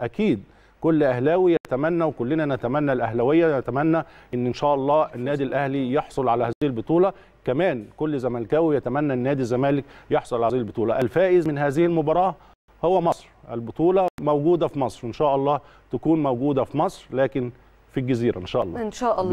اكيد كل اهلاوي يتمنى وكلنا نتمنى الاهلاويه نتمنى ان ان شاء الله النادي الاهلي يحصل على هذه البطوله كمان كل زملكاوي يتمنى النادي الزمالك يحصل على هذه البطوله الفائز من هذه المباراه هو مصر البطوله موجوده في مصر ان شاء الله تكون موجوده في مصر لكن في الجزيره ان شاء الله ان شاء الله